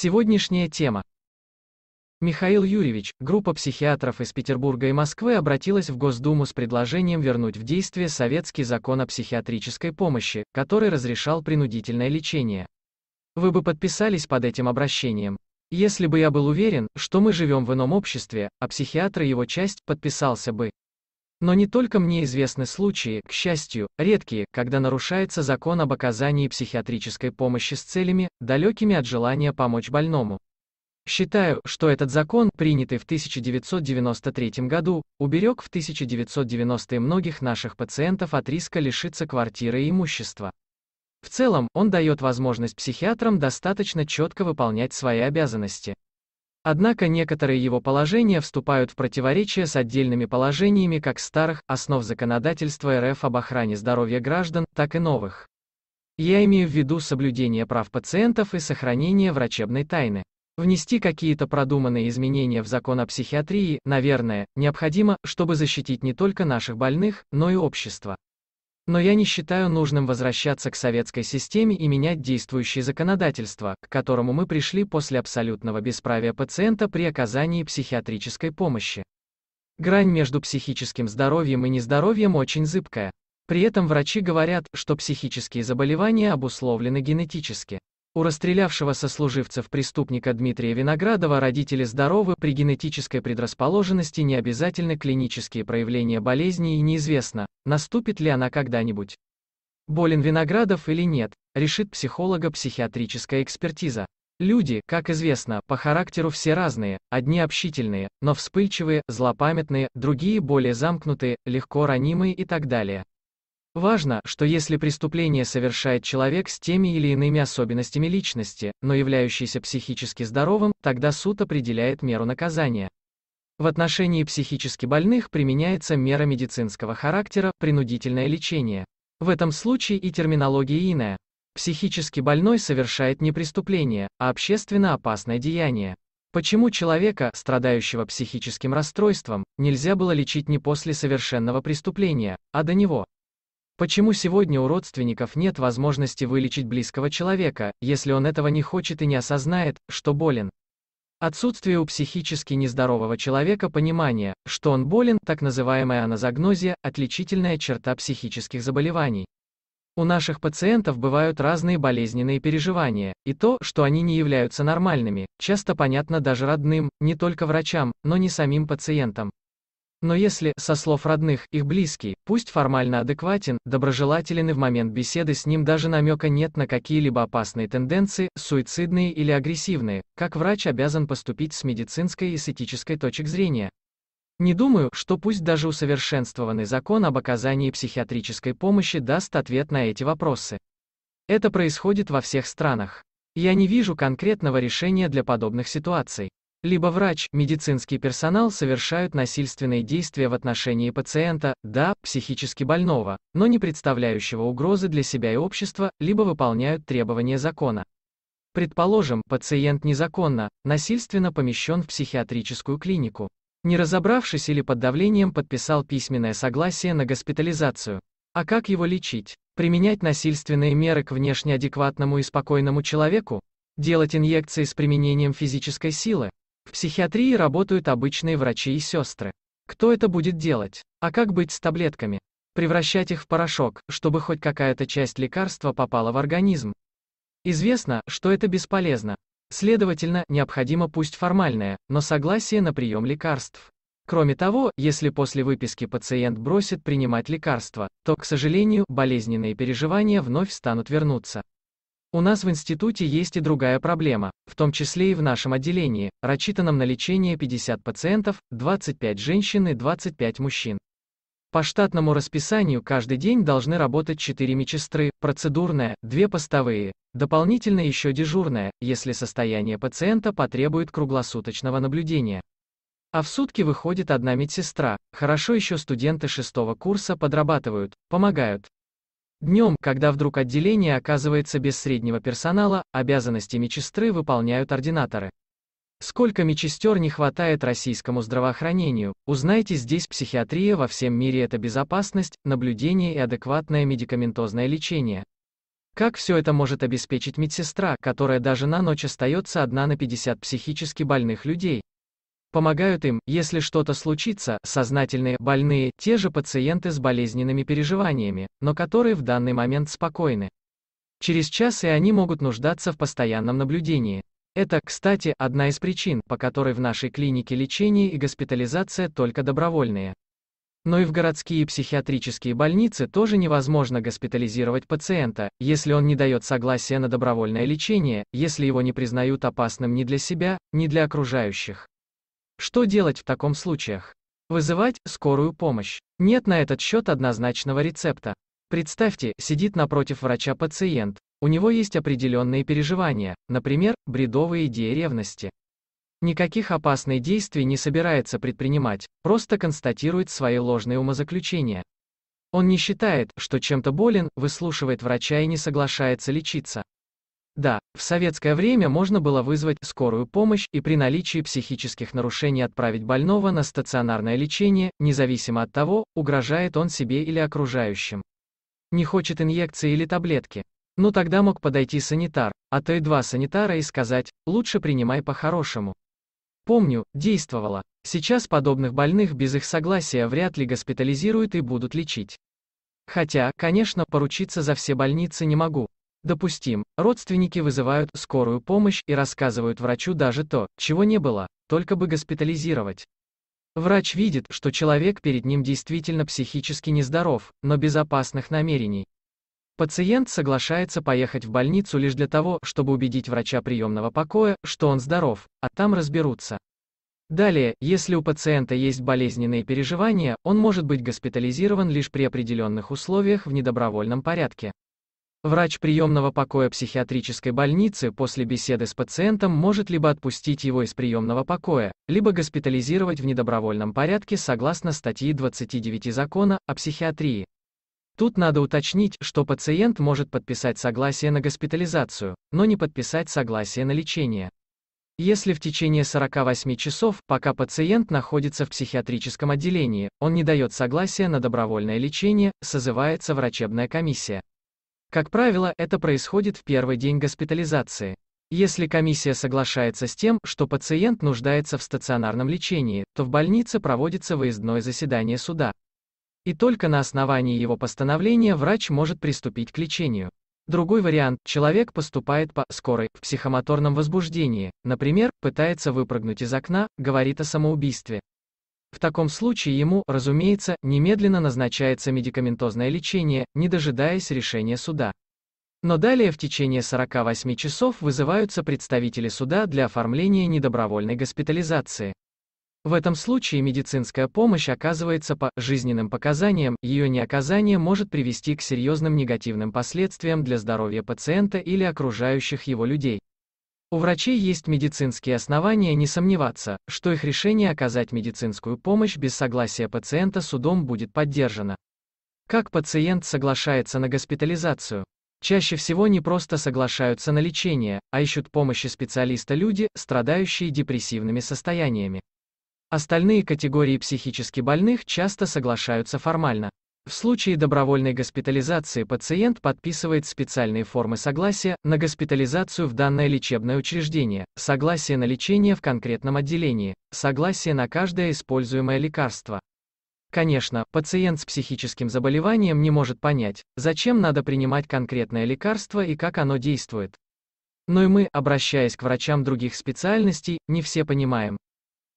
Сегодняшняя тема. Михаил Юрьевич, группа психиатров из Петербурга и Москвы обратилась в Госдуму с предложением вернуть в действие советский закон о психиатрической помощи, который разрешал принудительное лечение. Вы бы подписались под этим обращением. Если бы я был уверен, что мы живем в ином обществе, а психиатры его часть, подписался бы. Но не только мне известны случаи, к счастью, редкие, когда нарушается закон об оказании психиатрической помощи с целями, далекими от желания помочь больному. Считаю, что этот закон, принятый в 1993 году, уберег в 1990-е многих наших пациентов от риска лишиться квартиры и имущества. В целом, он дает возможность психиатрам достаточно четко выполнять свои обязанности. Однако некоторые его положения вступают в противоречие с отдельными положениями как старых основ законодательства РФ об охране здоровья граждан, так и новых. Я имею в виду соблюдение прав пациентов и сохранение врачебной тайны. Внести какие-то продуманные изменения в закон о психиатрии, наверное, необходимо, чтобы защитить не только наших больных, но и общество. Но я не считаю нужным возвращаться к советской системе и менять действующее законодательство, к которому мы пришли после абсолютного бесправия пациента при оказании психиатрической помощи. Грань между психическим здоровьем и нездоровьем очень зыбкая. При этом врачи говорят, что психические заболевания обусловлены генетически. У расстрелявшего сослуживцев преступника Дмитрия Виноградова родители здоровы, при генетической предрасположенности не обязательны клинические проявления болезни и неизвестно, наступит ли она когда-нибудь. Болен Виноградов или нет, решит психолога психиатрическая экспертиза. Люди, как известно, по характеру все разные, одни общительные, но вспыльчивые, злопамятные, другие более замкнутые, легко ранимые и так далее. Важно, что если преступление совершает человек с теми или иными особенностями личности, но являющийся психически здоровым, тогда суд определяет меру наказания. В отношении психически больных применяется мера медицинского характера, принудительное лечение. В этом случае и терминология иная. Психически больной совершает не преступление, а общественно опасное деяние. Почему человека, страдающего психическим расстройством, нельзя было лечить не после совершенного преступления, а до него? Почему сегодня у родственников нет возможности вылечить близкого человека, если он этого не хочет и не осознает, что болен? Отсутствие у психически нездорового человека понимания, что он болен, так называемая аназогнозия, отличительная черта психических заболеваний. У наших пациентов бывают разные болезненные переживания, и то, что они не являются нормальными, часто понятно даже родным, не только врачам, но не самим пациентам. Но если, со слов родных, их близкий, пусть формально адекватен, доброжелателен и в момент беседы с ним даже намека нет на какие-либо опасные тенденции, суицидные или агрессивные, как врач обязан поступить с медицинской и с этической точек зрения. Не думаю, что пусть даже усовершенствованный закон об оказании психиатрической помощи даст ответ на эти вопросы. Это происходит во всех странах. Я не вижу конкретного решения для подобных ситуаций либо врач, медицинский персонал совершают насильственные действия в отношении пациента, да, психически больного, но не представляющего угрозы для себя и общества, либо выполняют требования закона. Предположим, пациент незаконно, насильственно помещен в психиатрическую клинику. Не разобравшись или под давлением подписал письменное согласие на госпитализацию. А как его лечить? Применять насильственные меры к внешне адекватному и спокойному человеку? Делать инъекции с применением физической силы? В психиатрии работают обычные врачи и сестры. Кто это будет делать? А как быть с таблетками? Превращать их в порошок, чтобы хоть какая-то часть лекарства попала в организм. Известно, что это бесполезно. Следовательно, необходимо пусть формальное, но согласие на прием лекарств. Кроме того, если после выписки пациент бросит принимать лекарства, то, к сожалению, болезненные переживания вновь станут вернуться. У нас в институте есть и другая проблема, в том числе и в нашем отделении, рассчитанном на лечение 50 пациентов, 25 женщин и 25 мужчин. По штатному расписанию каждый день должны работать 4 медсестры, процедурная, 2 постовые, дополнительно еще дежурная, если состояние пациента потребует круглосуточного наблюдения. А в сутки выходит одна медсестра, хорошо еще студенты шестого курса подрабатывают, помогают, Днем, когда вдруг отделение оказывается без среднего персонала, обязанности медсестры выполняют ординаторы. Сколько медсестер не хватает российскому здравоохранению, узнайте здесь психиатрия во всем мире это безопасность, наблюдение и адекватное медикаментозное лечение. Как все это может обеспечить медсестра, которая даже на ночь остается одна на 50 психически больных людей? Помогают им, если что-то случится, сознательные, больные, те же пациенты с болезненными переживаниями, но которые в данный момент спокойны. Через час и они могут нуждаться в постоянном наблюдении. Это, кстати, одна из причин, по которой в нашей клинике лечение и госпитализация только добровольные. Но и в городские психиатрические больницы тоже невозможно госпитализировать пациента, если он не дает согласия на добровольное лечение, если его не признают опасным ни для себя, ни для окружающих. Что делать в таком случаях? Вызывать скорую помощь. Нет на этот счет однозначного рецепта. Представьте, сидит напротив врача пациент. У него есть определенные переживания, например, бредовые идеи ревности. Никаких опасных действий не собирается предпринимать, просто констатирует свои ложные умозаключения. Он не считает, что чем-то болен, выслушивает врача и не соглашается лечиться. Да, в советское время можно было вызвать скорую помощь и при наличии психических нарушений отправить больного на стационарное лечение, независимо от того, угрожает он себе или окружающим. Не хочет инъекции или таблетки. Ну тогда мог подойти санитар, а то и два санитара и сказать, лучше принимай по-хорошему. Помню, действовало. Сейчас подобных больных без их согласия вряд ли госпитализируют и будут лечить. Хотя, конечно, поручиться за все больницы не могу. Допустим, родственники вызывают скорую помощь и рассказывают врачу даже то, чего не было, только бы госпитализировать. Врач видит, что человек перед ним действительно психически нездоров, но без опасных намерений. Пациент соглашается поехать в больницу лишь для того, чтобы убедить врача приемного покоя, что он здоров, а там разберутся. Далее, если у пациента есть болезненные переживания, он может быть госпитализирован лишь при определенных условиях в недобровольном порядке. Врач приемного покоя психиатрической больницы после беседы с пациентом может либо отпустить его из приемного покоя, либо госпитализировать в недобровольном порядке согласно статье 29 закона о психиатрии. Тут надо уточнить, что пациент может подписать согласие на госпитализацию, но не подписать согласие на лечение. Если в течение 48 часов, пока пациент находится в психиатрическом отделении, он не дает согласия на добровольное лечение, созывается врачебная комиссия. Как правило, это происходит в первый день госпитализации. Если комиссия соглашается с тем, что пациент нуждается в стационарном лечении, то в больнице проводится выездное заседание суда. И только на основании его постановления врач может приступить к лечению. Другой вариант – человек поступает по скорой в психомоторном возбуждении, например, пытается выпрыгнуть из окна, говорит о самоубийстве. В таком случае ему, разумеется, немедленно назначается медикаментозное лечение, не дожидаясь решения суда. Но далее в течение 48 часов вызываются представители суда для оформления недобровольной госпитализации. В этом случае медицинская помощь оказывается по жизненным показаниям, ее неоказание может привести к серьезным негативным последствиям для здоровья пациента или окружающих его людей. У врачей есть медицинские основания не сомневаться, что их решение оказать медицинскую помощь без согласия пациента судом будет поддержано. Как пациент соглашается на госпитализацию? Чаще всего не просто соглашаются на лечение, а ищут помощи специалиста люди, страдающие депрессивными состояниями. Остальные категории психически больных часто соглашаются формально. В случае добровольной госпитализации пациент подписывает специальные формы согласия на госпитализацию в данное лечебное учреждение, согласие на лечение в конкретном отделении, согласие на каждое используемое лекарство. Конечно, пациент с психическим заболеванием не может понять, зачем надо принимать конкретное лекарство и как оно действует. Но и мы, обращаясь к врачам других специальностей, не все понимаем.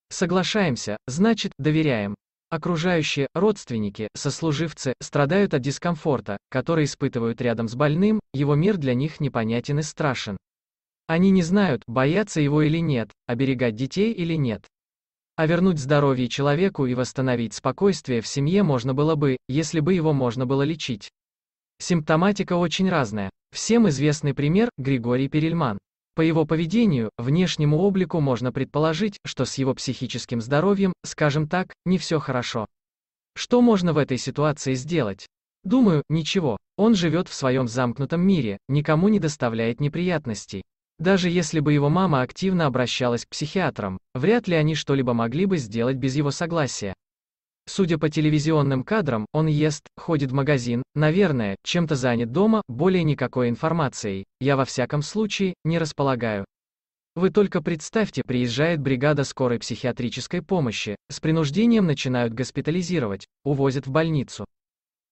Соглашаемся, значит, доверяем. Окружающие, родственники, сослуживцы страдают от дискомфорта, который испытывают рядом с больным, его мир для них непонятен и страшен. Они не знают, боятся его или нет, оберегать детей или нет. А вернуть здоровье человеку и восстановить спокойствие в семье можно было бы, если бы его можно было лечить. Симптоматика очень разная. Всем известный пример – Григорий Перельман. По его поведению, внешнему облику можно предположить, что с его психическим здоровьем, скажем так, не все хорошо. Что можно в этой ситуации сделать? Думаю, ничего. Он живет в своем замкнутом мире, никому не доставляет неприятностей. Даже если бы его мама активно обращалась к психиатрам, вряд ли они что-либо могли бы сделать без его согласия. Судя по телевизионным кадрам, он ест, ходит в магазин, наверное, чем-то занят дома, более никакой информацией. Я во всяком случае, не располагаю. Вы только представьте, приезжает бригада скорой психиатрической помощи, с принуждением начинают госпитализировать, увозят в больницу.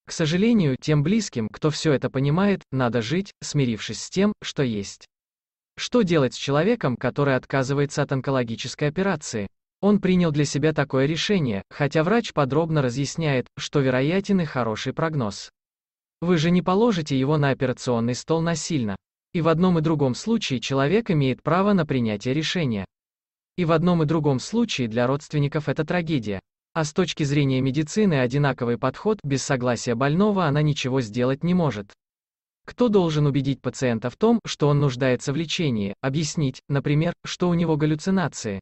К сожалению, тем близким, кто все это понимает, надо жить, смирившись с тем, что есть. Что делать с человеком, который отказывается от онкологической операции? Он принял для себя такое решение, хотя врач подробно разъясняет, что вероятен и хороший прогноз. Вы же не положите его на операционный стол насильно. И в одном и другом случае человек имеет право на принятие решения. И в одном и другом случае для родственников это трагедия. А с точки зрения медицины одинаковый подход, без согласия больного она ничего сделать не может. Кто должен убедить пациента в том, что он нуждается в лечении, объяснить, например, что у него галлюцинации,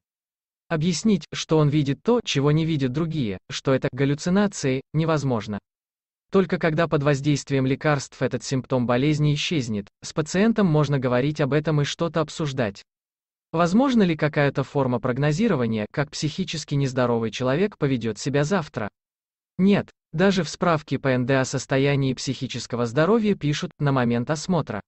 Объяснить, что он видит то, чего не видят другие, что это галлюцинации, невозможно. Только когда под воздействием лекарств этот симптом болезни исчезнет, с пациентом можно говорить об этом и что-то обсуждать. Возможно ли какая-то форма прогнозирования, как психически нездоровый человек поведет себя завтра? Нет, даже в справке по НД о состоянии психического здоровья пишут «на момент осмотра».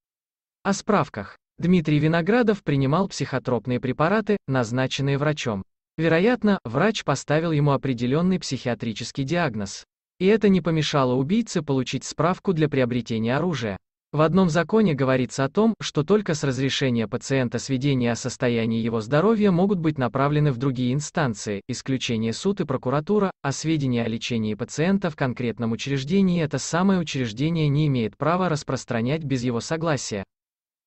О справках. Дмитрий Виноградов принимал психотропные препараты, назначенные врачом. Вероятно, врач поставил ему определенный психиатрический диагноз. И это не помешало убийце получить справку для приобретения оружия. В одном законе говорится о том, что только с разрешения пациента сведения о состоянии его здоровья могут быть направлены в другие инстанции, исключение суд и прокуратура, а сведения о лечении пациента в конкретном учреждении это самое учреждение не имеет права распространять без его согласия.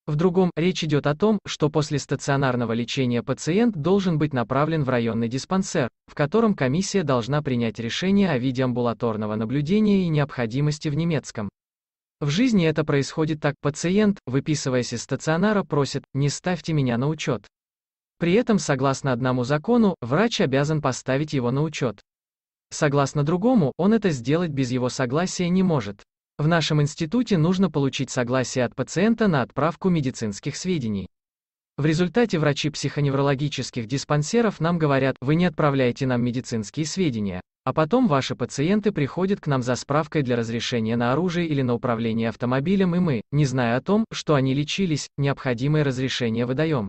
В другом, речь идет о том, что после стационарного лечения пациент должен быть направлен в районный диспансер, в котором комиссия должна принять решение о виде амбулаторного наблюдения и необходимости в немецком. В жизни это происходит так, пациент, выписываясь из стационара, просит «не ставьте меня на учет». При этом, согласно одному закону, врач обязан поставить его на учет. Согласно другому, он это сделать без его согласия не может. В нашем институте нужно получить согласие от пациента на отправку медицинских сведений. В результате врачи психоневрологических диспансеров нам говорят, вы не отправляете нам медицинские сведения, а потом ваши пациенты приходят к нам за справкой для разрешения на оружие или на управление автомобилем и мы, не зная о том, что они лечились, необходимое разрешение выдаем.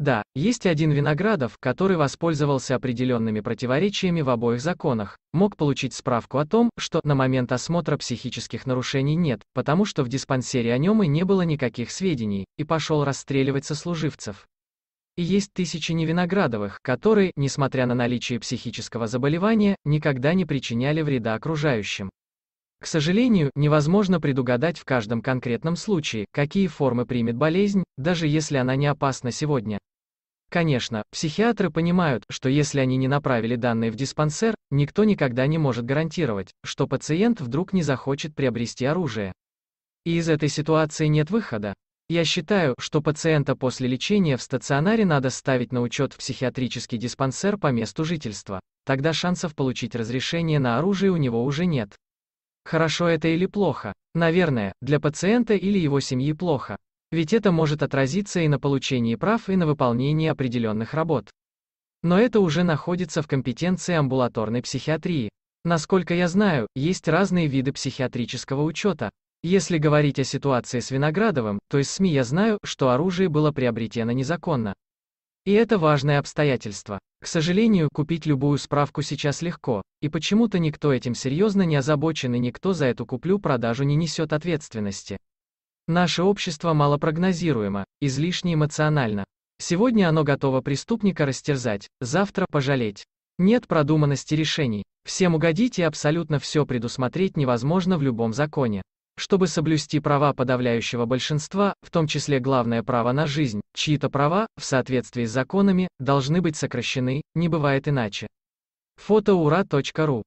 Да, есть один Виноградов, который воспользовался определенными противоречиями в обоих законах, мог получить справку о том, что на момент осмотра психических нарушений нет, потому что в диспансере о нем и не было никаких сведений, и пошел расстреливать сослуживцев. И есть тысячи невиноградовых, которые, несмотря на наличие психического заболевания, никогда не причиняли вреда окружающим. К сожалению, невозможно предугадать в каждом конкретном случае, какие формы примет болезнь, даже если она не опасна сегодня. Конечно, психиатры понимают, что если они не направили данные в диспансер, никто никогда не может гарантировать, что пациент вдруг не захочет приобрести оружие. И из этой ситуации нет выхода. Я считаю, что пациента после лечения в стационаре надо ставить на учет в психиатрический диспансер по месту жительства. Тогда шансов получить разрешение на оружие у него уже нет. Хорошо это или плохо? Наверное, для пациента или его семьи плохо ведь это может отразиться и на получении прав, и на выполнении определенных работ. Но это уже находится в компетенции амбулаторной психиатрии. Насколько я знаю, есть разные виды психиатрического учета. Если говорить о ситуации с Виноградовым, то из СМИ я знаю, что оружие было приобретено незаконно. И это важное обстоятельство. К сожалению, купить любую справку сейчас легко, и почему-то никто этим серьезно не озабочен и никто за эту куплю-продажу не несет ответственности. Наше общество малопрогнозируемо, излишне эмоционально. Сегодня оно готово преступника растерзать, завтра пожалеть. Нет продуманности решений. Всем угодить и абсолютно все предусмотреть невозможно в любом законе. Чтобы соблюсти права подавляющего большинства, в том числе главное право на жизнь, чьи-то права, в соответствии с законами, должны быть сокращены, не бывает иначе. Фотоура.ру